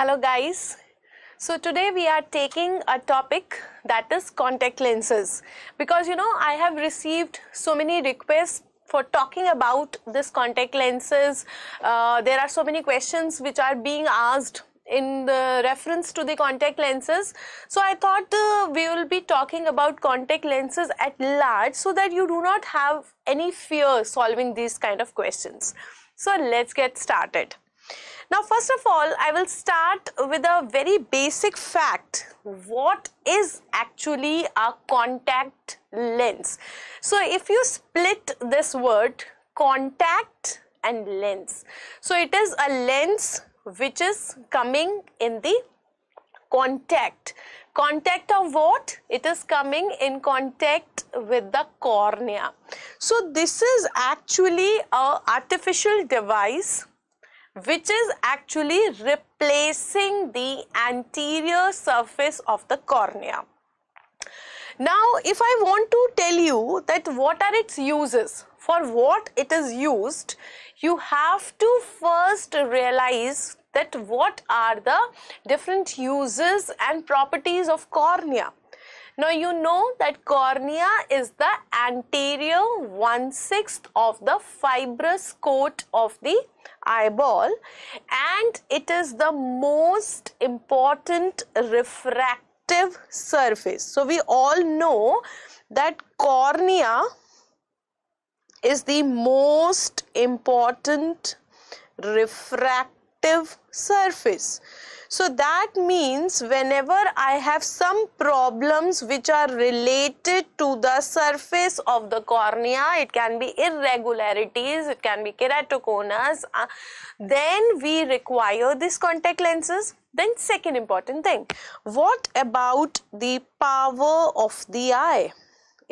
Hello guys. So today we are taking a topic that is contact lenses because you know I have received so many requests for talking about this contact lenses. Uh, there are so many questions which are being asked in the reference to the contact lenses so i thought uh, we will be talking about contact lenses at large so that you do not have any fear solving these kind of questions so let's get started now, first of all, I will start with a very basic fact. What is actually a contact lens? So, if you split this word contact and lens, so it is a lens which is coming in the contact. Contact of what? It is coming in contact with the cornea. So, this is actually a artificial device which is actually replacing the anterior surface of the cornea. Now, if I want to tell you that what are its uses, for what it is used, you have to first realize that what are the different uses and properties of cornea. Now, you know that cornea is the anterior one-sixth of the fibrous coat of the eyeball and it is the most important refractive surface. So we all know that cornea is the most important refractive surface. So that means whenever I have some problems which are related to the surface of the cornea, it can be irregularities, it can be keratoconus, uh, then we require these contact lenses. Then second important thing, what about the power of the eye?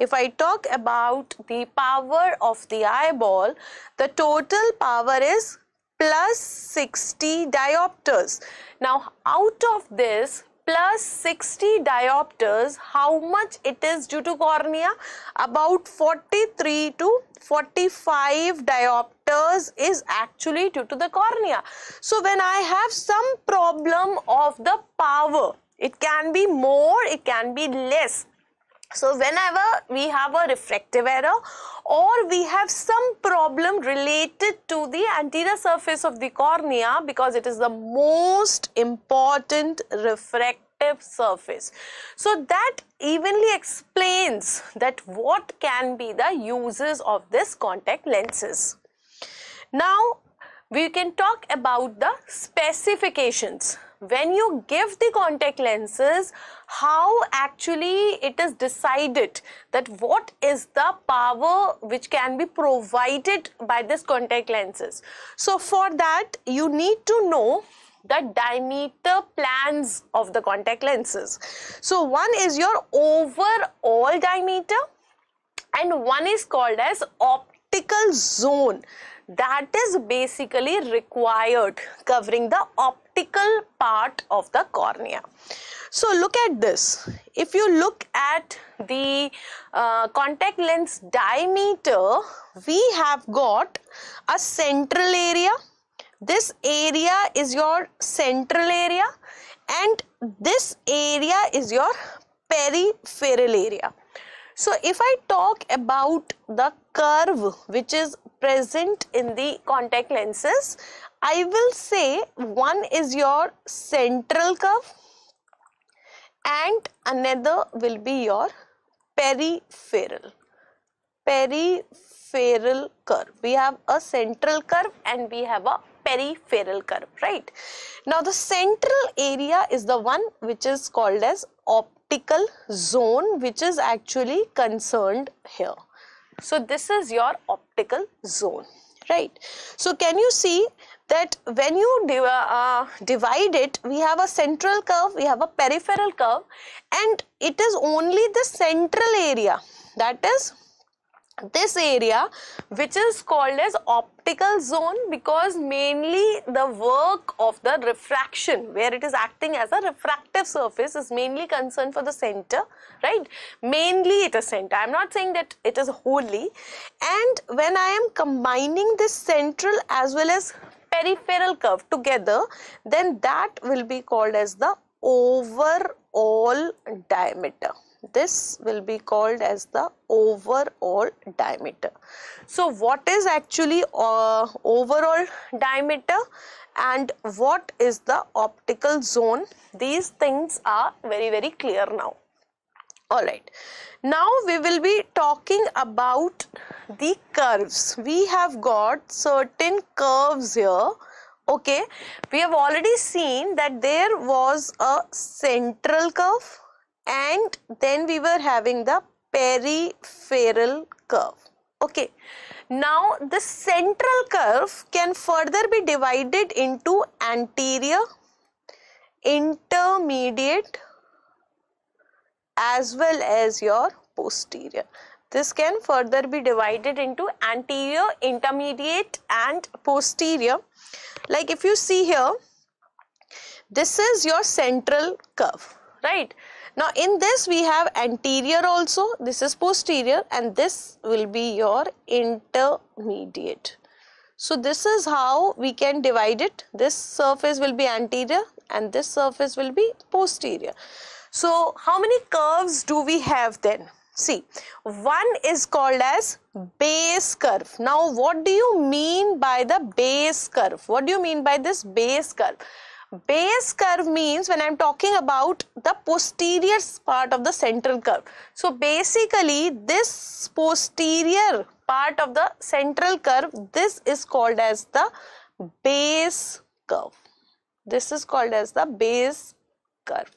if I talk about the power of the eyeball, the total power is plus 60 diopters. Now out of this plus 60 diopters, how much it is due to cornea? About 43 to 45 diopters is actually due to the cornea. So when I have some problem of the power, it can be more, it can be less so whenever we have a refractive error or we have some problem related to the anterior surface of the cornea because it is the most important refractive surface. So that evenly explains that what can be the uses of this contact lenses. Now we can talk about the specifications when you give the contact lenses how actually it is decided that what is the power which can be provided by this contact lenses so for that you need to know the diameter plans of the contact lenses. So one is your overall diameter and one is called as optical zone that is basically required covering the optical part of the cornea. So look at this. If you look at the uh, contact lens diameter, we have got a central area. This area is your central area and this area is your peripheral area. So if I talk about the curve which is present in the contact lenses, I will say one is your central curve and another will be your peripheral peripheral curve. We have a central curve and we have a peripheral curve, right? Now the central area is the one which is called as optical zone which is actually concerned here. So this is your optical zone, right? So can you see that when you div uh, divide it, we have a central curve, we have a peripheral curve and it is only the central area that is this area which is called as optical zone because mainly the work of the refraction where it is acting as a refractive surface is mainly concerned for the center right mainly it is center i'm not saying that it is wholly and when i am combining this central as well as peripheral curve together, then that will be called as the overall diameter. This will be called as the overall diameter. So, what is actually uh, overall diameter and what is the optical zone? These things are very, very clear now alright now we will be talking about the curves we have got certain curves here okay we have already seen that there was a central curve and then we were having the peripheral curve okay now the central curve can further be divided into anterior intermediate as well as your posterior. This can further be divided into anterior, intermediate and posterior. Like if you see here, this is your central curve, right? Now in this we have anterior also, this is posterior and this will be your intermediate. So this is how we can divide it. This surface will be anterior and this surface will be posterior. So how many curves do we have then? See, one is called as base curve. Now, what do you mean by the base curve? What do you mean by this base curve? Base curve means when I'm talking about the posterior part of the central curve. So, basically this posterior part of the central curve, this is called as the base curve. This is called as the base curve.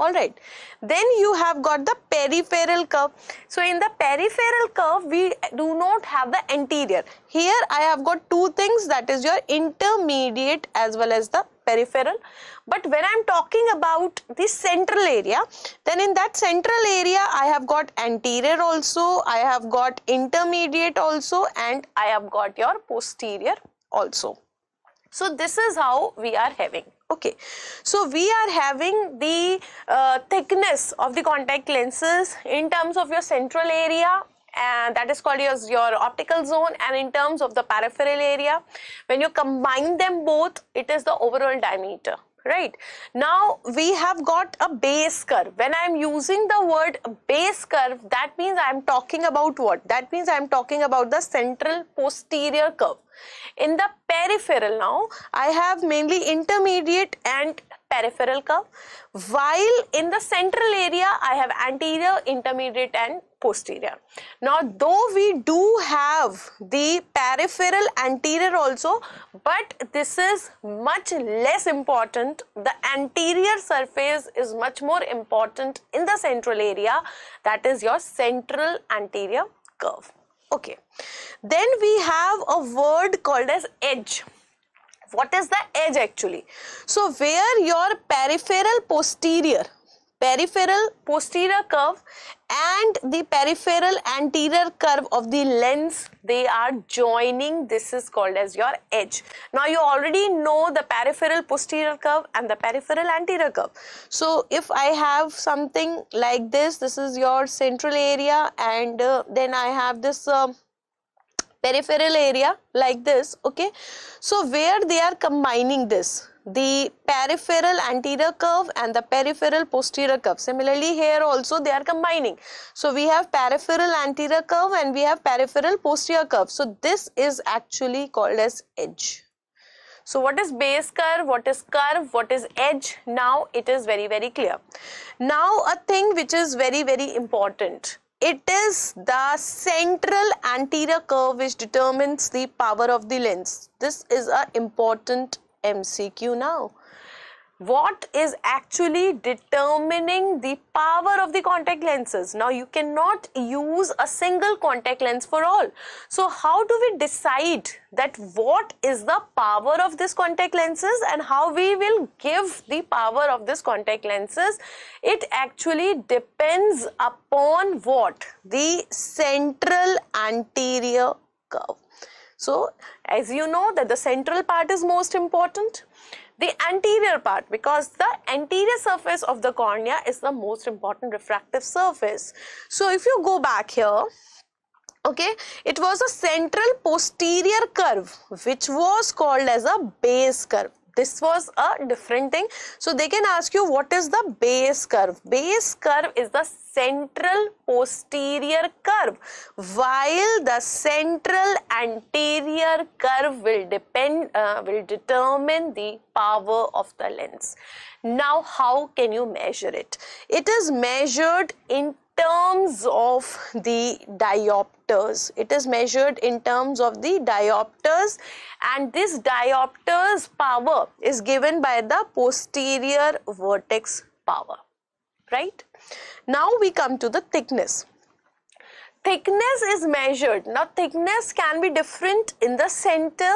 Alright, then you have got the peripheral curve. So, in the peripheral curve, we do not have the anterior. Here, I have got two things that is your intermediate as well as the peripheral. But when I am talking about the central area, then in that central area, I have got anterior also, I have got intermediate also, and I have got your posterior also. So, this is how we are having. Okay, so we are having the uh, thickness of the contact lenses in terms of your central area and that is called your, your optical zone and in terms of the peripheral area. When you combine them both, it is the overall diameter right now we have got a base curve when i'm using the word base curve that means i'm talking about what that means i'm talking about the central posterior curve in the peripheral now i have mainly intermediate and peripheral curve while in the central area I have anterior, intermediate and posterior. Now though we do have the peripheral anterior also but this is much less important. The anterior surface is much more important in the central area that is your central anterior curve. Okay. Then we have a word called as edge. What is the edge actually? So where your peripheral posterior, peripheral posterior curve and the peripheral anterior curve of the lens, they are joining. This is called as your edge. Now you already know the peripheral posterior curve and the peripheral anterior curve. So if I have something like this, this is your central area and uh, then I have this uh, peripheral area like this okay so where they are combining this the peripheral anterior curve and the peripheral posterior curve similarly here also they are combining so we have peripheral anterior curve and we have peripheral posterior curve so this is actually called as edge so what is base curve, what is curve, what is edge? Now it is very, very clear. Now a thing which is very, very important. It is the central anterior curve which determines the power of the lens. This is an important MCQ now what is actually determining the power of the contact lenses. Now you cannot use a single contact lens for all. So how do we decide that what is the power of this contact lenses and how we will give the power of this contact lenses? It actually depends upon what? The central anterior curve. So as you know that the central part is most important the anterior part because the anterior surface of the cornea is the most important refractive surface. So if you go back here, okay, it was a central posterior curve which was called as a base curve this was a different thing so they can ask you what is the base curve base curve is the central posterior curve while the central anterior curve will depend uh, will determine the power of the lens now how can you measure it it is measured in terms of the diopter diopters. It is measured in terms of the diopters and this diopters power is given by the posterior vertex power, right? Now we come to the thickness. Thickness is measured. Now thickness can be different in the center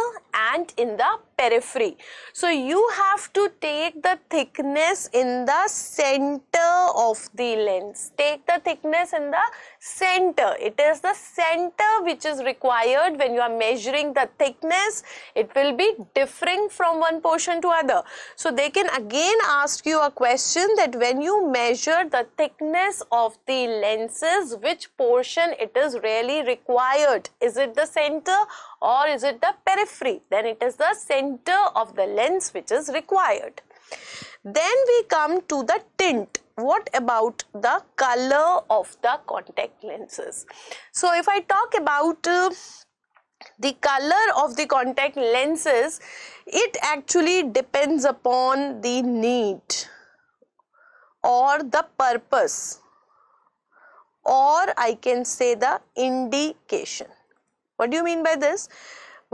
and in the periphery. So you have to take the thickness in the center of the lens. Take the thickness in the center. It is the center which is required when you are measuring the thickness. It will be differing from one portion to other. So they can again ask you a question that when you measure the thickness of the lenses, which portion it is really required? Is it the center or is it the periphery? then it is the center of the lens which is required. Then we come to the tint. What about the color of the contact lenses? So if I talk about uh, the color of the contact lenses, it actually depends upon the need or the purpose or I can say the indication. What do you mean by this?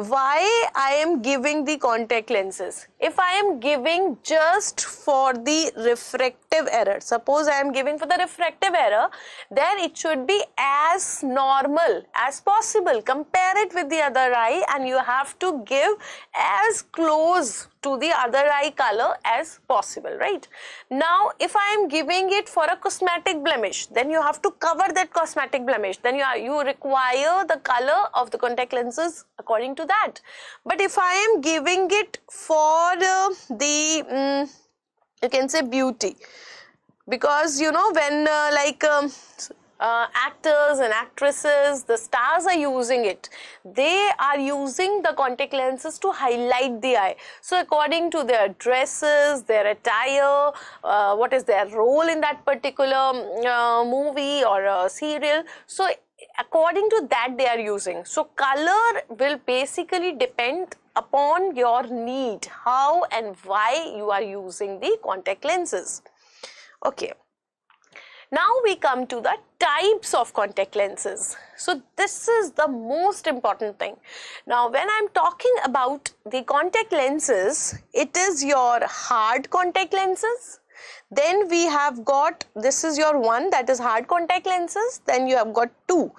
why I am giving the contact lenses. If I am giving just for the refractive error, suppose I am giving for the refractive error, then it should be as normal as possible. Compare it with the other eye and you have to give as close to the other eye color as possible, right? Now, if I am giving it for a cosmetic blemish, then you have to cover that cosmetic blemish. Then you, are, you require the color of the contact lenses according to that. But if I am giving it for uh, the, um, you can say beauty, because you know when uh, like um, uh, actors and actresses, the stars are using it. They are using the contact lenses to highlight the eye. So according to their dresses, their attire, uh, what is their role in that particular mm, uh, movie or serial. So according to that they are using. So color will basically depend upon your need, how and why you are using the contact lenses. Okay. Now we come to the types of contact lenses. So this is the most important thing. Now when I'm talking about the contact lenses, it is your hard contact lenses. Then we have got, this is your one that is hard contact lenses. Then you have got two.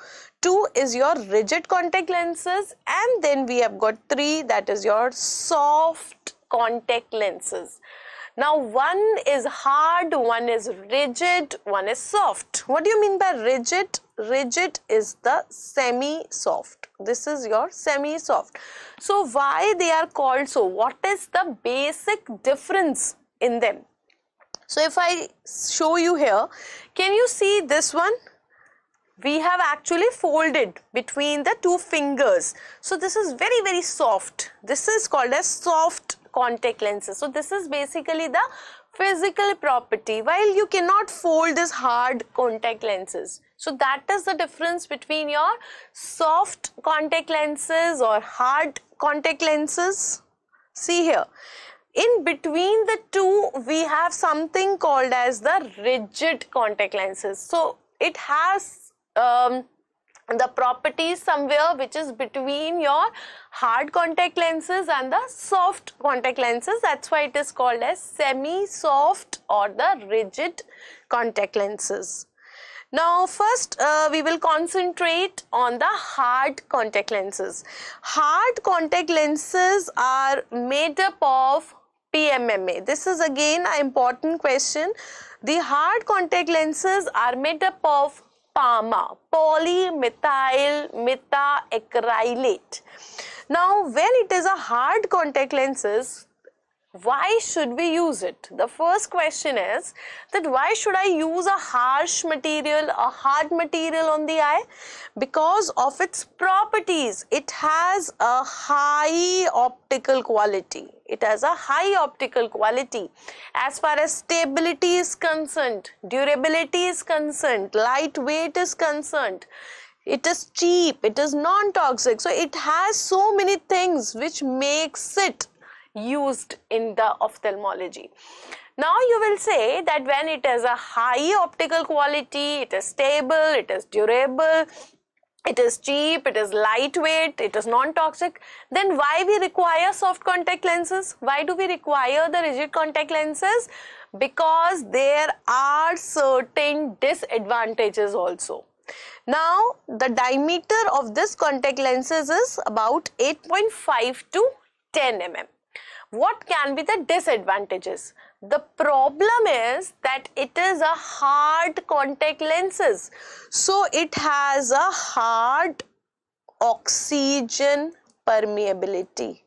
Two is your rigid contact lenses. And then we have got three that is your soft contact lenses. Now one is hard, one is rigid, one is soft. What do you mean by rigid? Rigid is the semi-soft. This is your semi-soft. So why they are called so? What is the basic difference in them? So if I show you here, can you see this one? We have actually folded between the two fingers. So this is very, very soft. This is called as soft contact lenses. So this is basically the physical property while you cannot fold these hard contact lenses. So that is the difference between your soft contact lenses or hard contact lenses. See here. In between the two, we have something called as the rigid contact lenses. So it has um, the properties somewhere which is between your hard contact lenses and the soft contact lenses that's why it is called as semi soft or the rigid contact lenses now first uh, we will concentrate on the hard contact lenses hard contact lenses are made up of PMMA. This is again an important question. The hard contact lenses are made up of PAMA, polymethyl methacrylate. Now, when it is a hard contact lenses, why should we use it? The first question is that why should I use a harsh material, a hard material on the eye? Because of its properties. It has a high optical quality. It has a high optical quality. As far as stability is concerned, durability is concerned, lightweight is concerned it is cheap it is non toxic so it has so many things which makes it used in the ophthalmology. Now you will say that when it has a high optical quality, it is stable, it is durable, it is cheap, it is lightweight, it is non-toxic, then why we require soft contact lenses? Why do we require the rigid contact lenses? Because there are certain disadvantages also. Now, the diameter of this contact lenses is about 8.5 to 10 mm. What can be the disadvantages? The problem is that it is a hard contact lenses. So it has a hard oxygen permeability.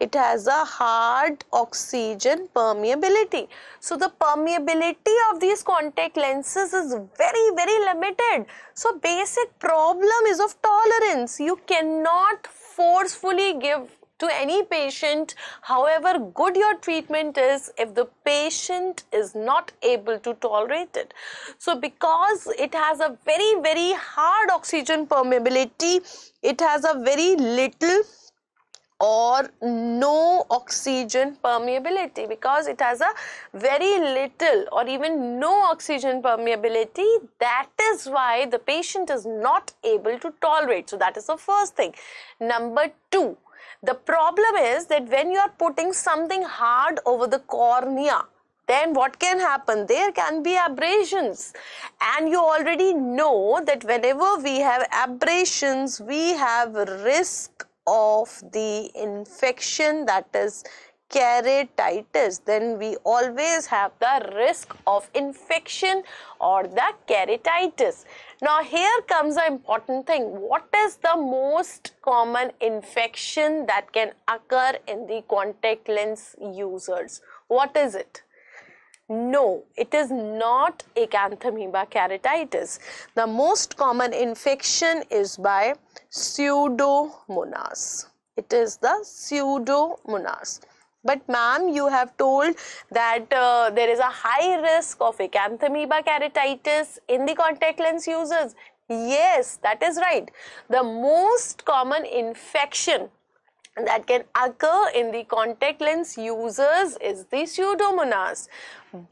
It has a hard oxygen permeability. So the permeability of these contact lenses is very very limited. So basic problem is of tolerance. You cannot forcefully give to any patient, however good your treatment is, if the patient is not able to tolerate it. So because it has a very, very hard oxygen permeability, it has a very little or no oxygen permeability because it has a very little or even no oxygen permeability that is why the patient is not able to tolerate so that is the first thing number 2 the problem is that when you are putting something hard over the cornea, then what can happen? There can be abrasions. And you already know that whenever we have abrasions, we have risk of the infection that is keratitis then we always have the risk of infection or the keratitis now here comes an important thing what is the most common infection that can occur in the contact lens users what is it no, it is not acanthamoeba keratitis. The most common infection is by pseudomonas. It is the pseudomonas. But ma'am, you have told that uh, there is a high risk of acanthamoeba keratitis in the contact lens users. Yes, that is right. The most common infection that can occur in the contact lens users is the pseudomonas.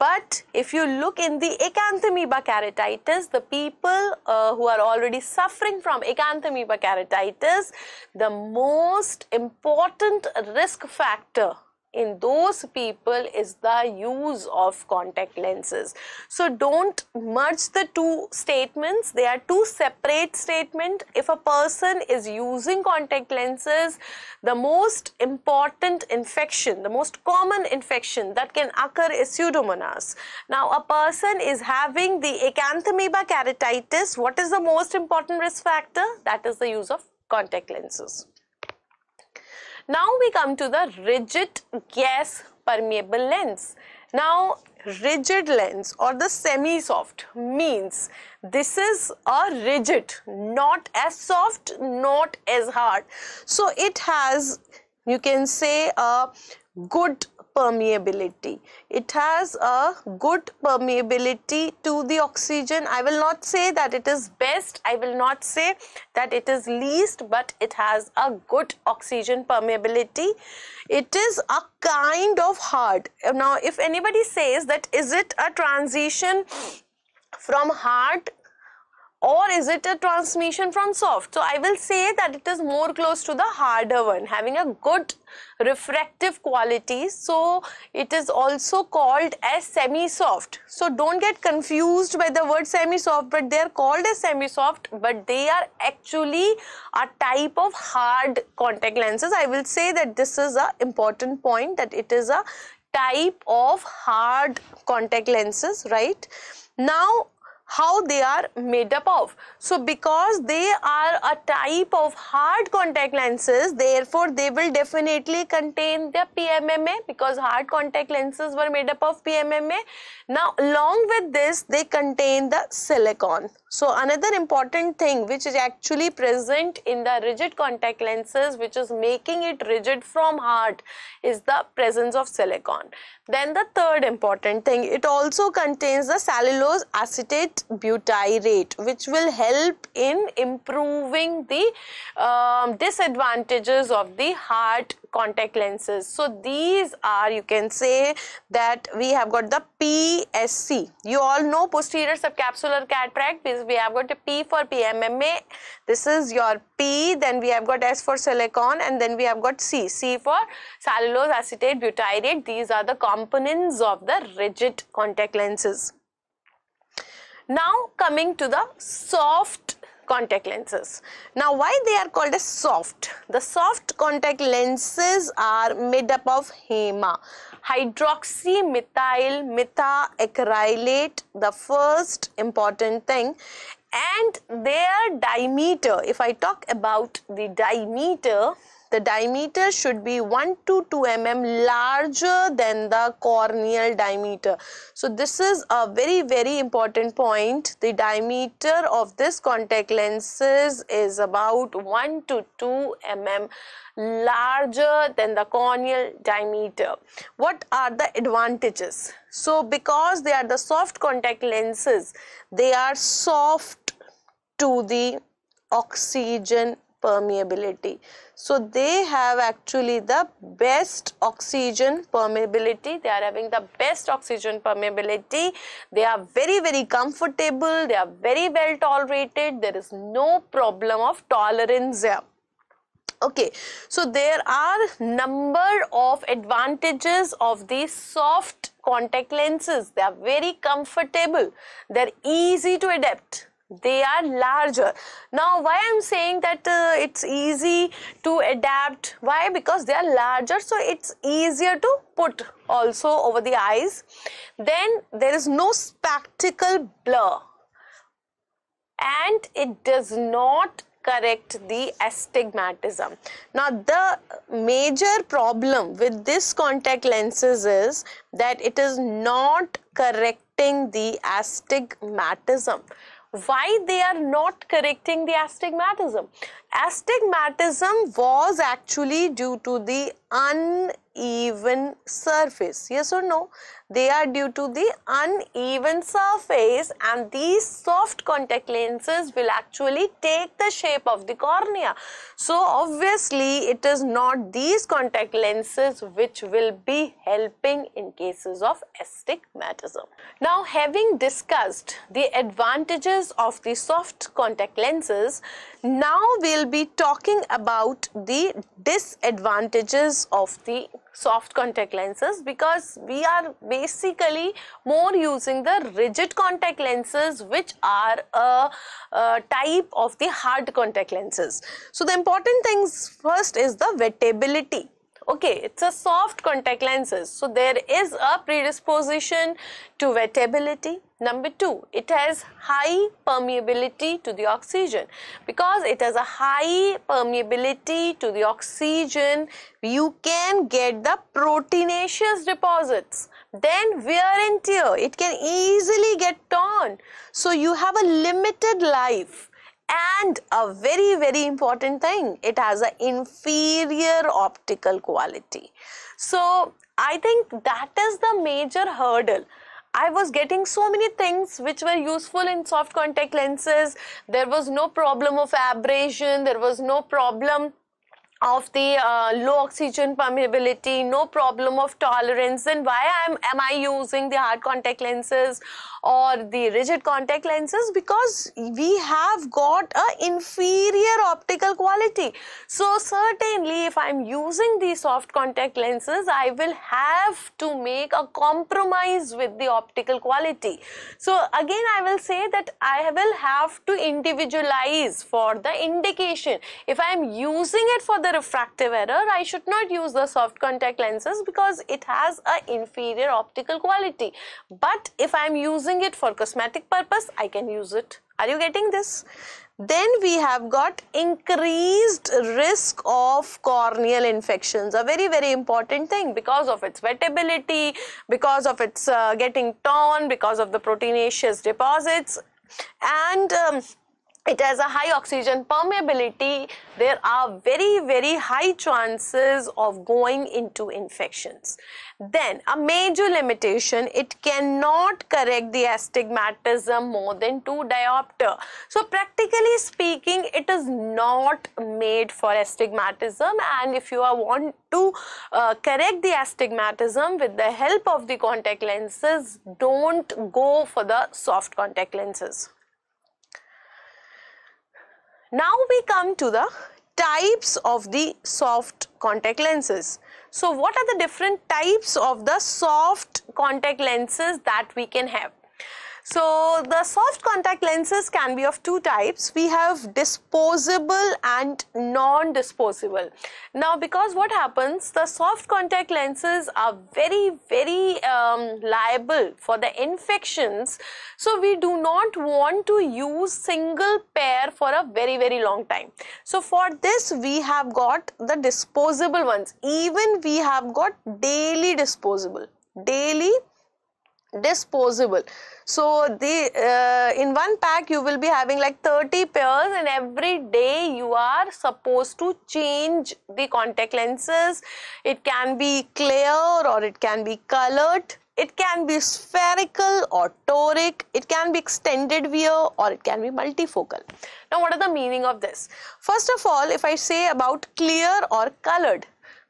But if you look in the acanthamoeba keratitis, the people uh, who are already suffering from acanthamoeba keratitis, the most important risk factor in those people is the use of contact lenses. So don't merge the two statements. They are two separate statements. If a person is using contact lenses, the most important infection, the most common infection that can occur is pseudomonas. Now a person is having the acanthamoeba keratitis. What is the most important risk factor? That is the use of contact lenses. Now we come to the rigid gas permeable lens. Now rigid lens or the semi-soft means this is a rigid not as soft not as hard so it has you can say a good permeability. It has a good permeability to the oxygen. I will not say that it is best. I will not say that it is least, but it has a good oxygen permeability. It is a kind of hard. Now, if anybody says that is it a transition from hard or is it a transmission from soft? So I will say that it is more close to the harder one having a good refractive quality. So it is also called as semi-soft. So don't get confused by the word semi-soft but they are called as semi-soft but they are actually a type of hard contact lenses. I will say that this is a important point that it is a type of hard contact lenses right. Now how they are made up of. So because they are a type of hard contact lenses, therefore they will definitely contain the PMMA because hard contact lenses were made up of PMMA. Now along with this, they contain the silicon. So another important thing which is actually present in the rigid contact lenses which is making it rigid from hard is the presence of silicon. Then the third important thing, it also contains the cellulose acetate butyrate butyrate which will help in improving the um, disadvantages of the hard contact lenses so these are you can say that we have got the PSC you all know posterior subcapsular cataract we have got a P for PMMA this is your P then we have got S for silicon and then we have got C C for cellulose acetate butyrate these are the components of the rigid contact lenses now coming to the soft contact lenses. Now why they are called as soft? The soft contact lenses are made up of HEMA, hydroxymethyl methacrylate, the first important thing and their diameter, if I talk about the diameter, the diameter should be 1 to 2 mm larger than the corneal diameter. So this is a very very important point. The diameter of this contact lenses is about 1 to 2 mm larger than the corneal diameter. What are the advantages? So because they are the soft contact lenses, they are soft to the oxygen permeability. So they have actually the best oxygen permeability. They are having the best oxygen permeability. They are very, very comfortable. They are very well tolerated. There is no problem of tolerance here okay so there are number of advantages of these soft contact lenses they are very comfortable they're easy to adapt they are larger now why i'm saying that uh, it's easy to adapt why because they are larger so it's easier to put also over the eyes then there is no spectacle blur and it does not correct the astigmatism now the major problem with this contact lenses is that it is not correcting the astigmatism why they are not correcting the astigmatism astigmatism was actually due to the uneven surface. Yes or no? They are due to the uneven surface and these soft contact lenses will actually take the shape of the cornea. So obviously it is not these contact lenses which will be helping in cases of astigmatism. Now having discussed the advantages of the soft contact lenses, now we will be talking about the disadvantages of the soft contact lenses because we are basically more using the rigid contact lenses which are a, a type of the hard contact lenses. So the important things first is the wettability Okay, it's a soft contact lenses. So there is a predisposition to wettability. Number two, it has high permeability to the oxygen. Because it has a high permeability to the oxygen, you can get the proteinaceous deposits. Then wear and tear, it can easily get torn. So you have a limited life and a very very important thing it has an inferior optical quality so i think that is the major hurdle I was getting so many things which were useful in soft contact lenses. There was no problem of abrasion. There was no problem of the uh, low oxygen permeability, no problem of tolerance, then why am, am I using the hard contact lenses or the rigid contact lenses because we have got a inferior optical quality. So certainly if I'm using the soft contact lenses, I will have to make a compromise with the optical quality. So again, I will say that I will have to individualize for the indication. If I am using it for the refractive error, I should not use the soft contact lenses because it has a inferior optical quality. But if I am using using it for cosmetic purpose, I can use it. Are you getting this? Then we have got increased risk of corneal infections, a very, very important thing because of its wettability, because of its uh, getting torn, because of the proteinaceous deposits and um, it has a high oxygen permeability there are very very high chances of going into infections then a major limitation it cannot correct the astigmatism more than 2 diopter so practically speaking it is not made for astigmatism and if you are want to uh, correct the astigmatism with the help of the contact lenses don't go for the soft contact lenses now we come to the types of the soft contact lenses. So what are the different types of the soft contact lenses that we can have? So the soft contact lenses can be of two types. We have disposable and non-disposable. Now because what happens, the soft contact lenses are very, very um, liable for the infections. So we do not want to use single pair for a very, very long time. So for this, we have got the disposable ones. Even we have got daily disposable. Daily disposable. So the uh, in one pack you will be having like 30 pairs and every day you are supposed to change the contact lenses. It can be clear or it can be colored. It can be spherical or toric. It can be extended view or it can be multifocal. Now what are the meaning of this? First of all if I say about clear or colored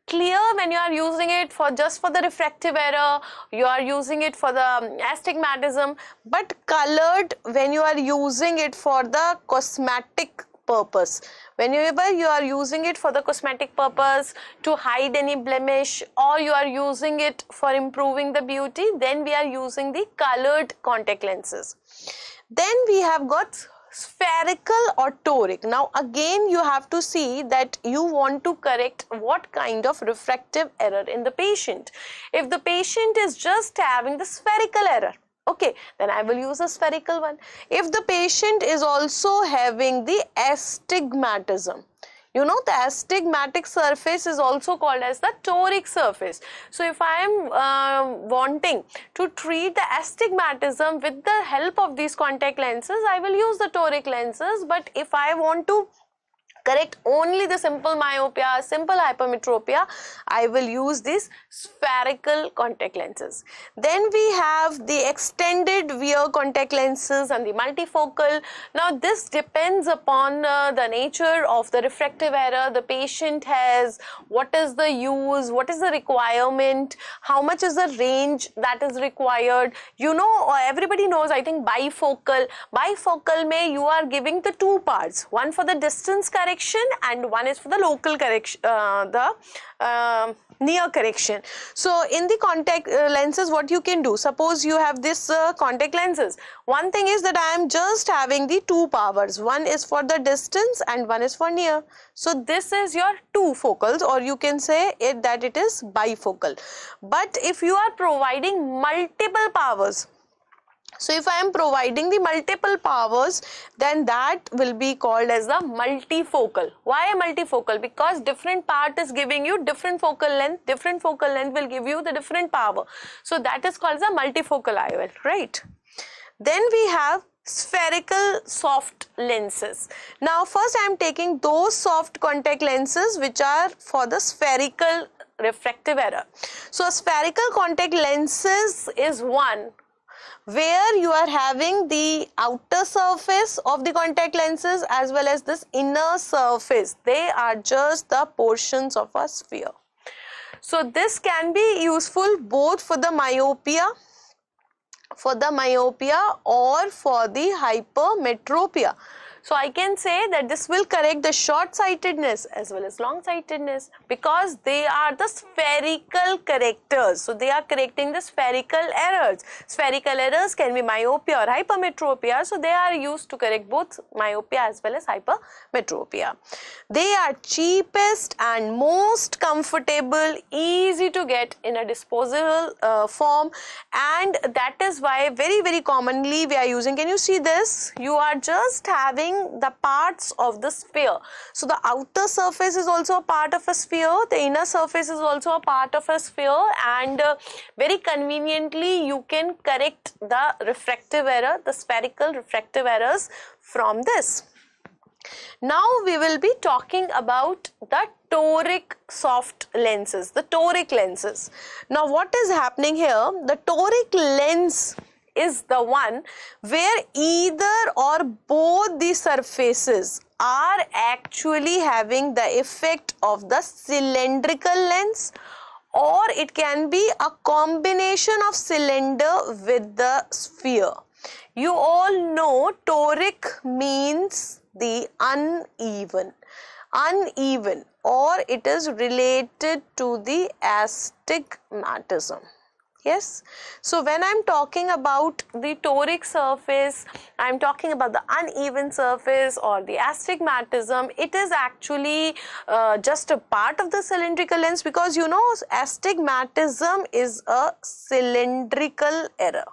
clear when you are using it for just for the refractive error, you are using it for the um, astigmatism, but colored when you are using it for the cosmetic purpose. Whenever you are using it for the cosmetic purpose to hide any blemish or you are using it for improving the beauty, then we are using the colored contact lenses. Then we have got spherical or toric. Now again you have to see that you want to correct what kind of refractive error in the patient. If the patient is just having the spherical error, okay then I will use a spherical one. If the patient is also having the astigmatism, you know the astigmatic surface is also called as the toric surface. So if I am uh, wanting to treat the astigmatism with the help of these contact lenses, I will use the toric lenses. But if I want to correct only the simple myopia, simple hypermetropia, I will use these spherical contact lenses. Then we have the extended wear contact lenses and the multifocal. Now this depends upon uh, the nature of the refractive error the patient has, what is the use, what is the requirement, how much is the range that is required. You know, uh, everybody knows I think bifocal. Bifocal may you are giving the two parts, one for the distance correct correction and one is for the local correction, uh, the uh, near correction. So in the contact uh, lenses, what you can do, suppose you have this uh, contact lenses. One thing is that I am just having the two powers. One is for the distance and one is for near. So this is your two focals or you can say it that it is bifocal. But if you are providing multiple powers, so if I am providing the multiple powers then that will be called as the multifocal. Why a multifocal? Because different part is giving you different focal length, different focal length will give you the different power. So that is called the multifocal IOL, right? Then we have spherical soft lenses. Now first I am taking those soft contact lenses which are for the spherical refractive error. So spherical contact lenses is one where you are having the outer surface of the contact lenses as well as this inner surface. They are just the portions of a sphere. So this can be useful both for the myopia, for the myopia or for the hypermetropia. So I can say that this will correct the short-sightedness as well as long-sightedness because they are the spherical correctors. So they are correcting the spherical errors. Spherical errors can be myopia or hypermetropia. So they are used to correct both myopia as well as hypermetropia. They are cheapest and most comfortable, easy to get in a disposable uh, form and that is why very very commonly we are using. Can you see this? You are just having the parts of the sphere. So the outer surface is also a part of a sphere, the inner surface is also a part of a sphere and uh, very conveniently you can correct the refractive error, the spherical refractive errors from this. Now we will be talking about the toric soft lenses, the toric lenses. Now what is happening here, the toric lens is the one where either or both the surfaces are actually having the effect of the cylindrical lens or it can be a combination of cylinder with the sphere. You all know toric means the uneven, uneven or it is related to the astigmatism yes. So when I'm talking about the toric surface, I'm talking about the uneven surface or the astigmatism, it is actually uh, just a part of the cylindrical lens because you know astigmatism is a cylindrical error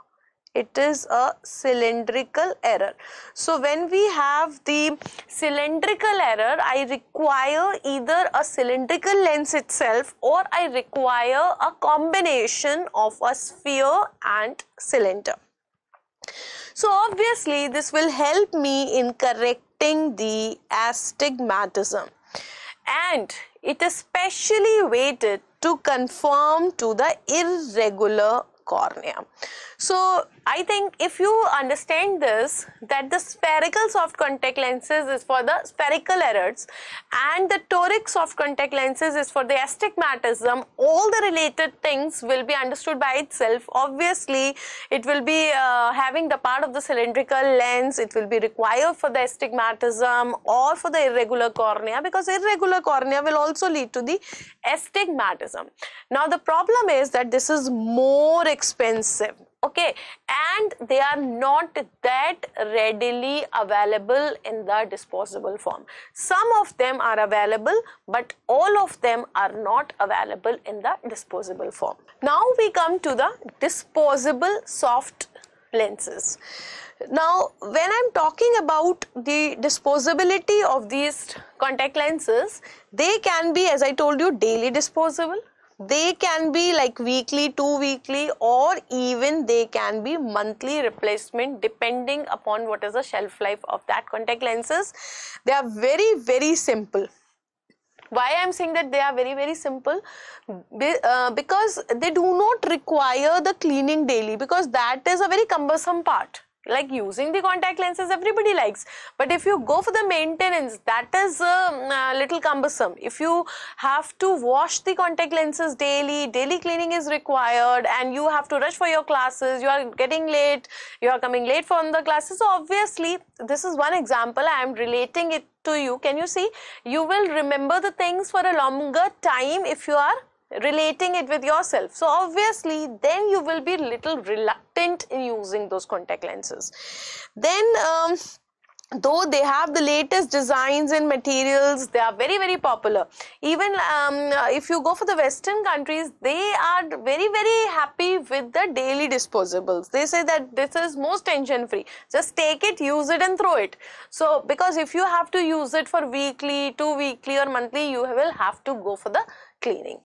it is a cylindrical error. So when we have the cylindrical error, I require either a cylindrical lens itself or I require a combination of a sphere and cylinder. So obviously this will help me in correcting the astigmatism and it is specially weighted to conform to the irregular cornea. So I think if you understand this, that the spherical soft contact lenses is for the spherical errors and the toric soft contact lenses is for the astigmatism, all the related things will be understood by itself. Obviously, it will be uh, having the part of the cylindrical lens, it will be required for the astigmatism or for the irregular cornea because irregular cornea will also lead to the astigmatism. Now the problem is that this is more expensive okay and they are not that readily available in the disposable form some of them are available but all of them are not available in the disposable form now we come to the disposable soft lenses now when i'm talking about the disposability of these contact lenses they can be as i told you daily disposable they can be like weekly two weekly or even they can be monthly replacement depending upon what is the shelf life of that contact lenses they are very very simple why i am saying that they are very very simple be, uh, because they do not require the cleaning daily because that is a very cumbersome part like using the contact lenses everybody likes but if you go for the maintenance that is um, a little cumbersome if you have to wash the contact lenses daily daily cleaning is required and you have to rush for your classes you are getting late you are coming late from the classes so obviously this is one example i am relating it to you can you see you will remember the things for a longer time if you are relating it with yourself. So obviously then you will be little reluctant in using those contact lenses. Then um, though they have the latest designs and materials they are very very popular even um, uh, if you go for the western countries they are very very happy with the daily disposables they say that this is most tension free just take it use it and throw it so because if you have to use it for weekly two weekly or monthly you will have to go for the cleaning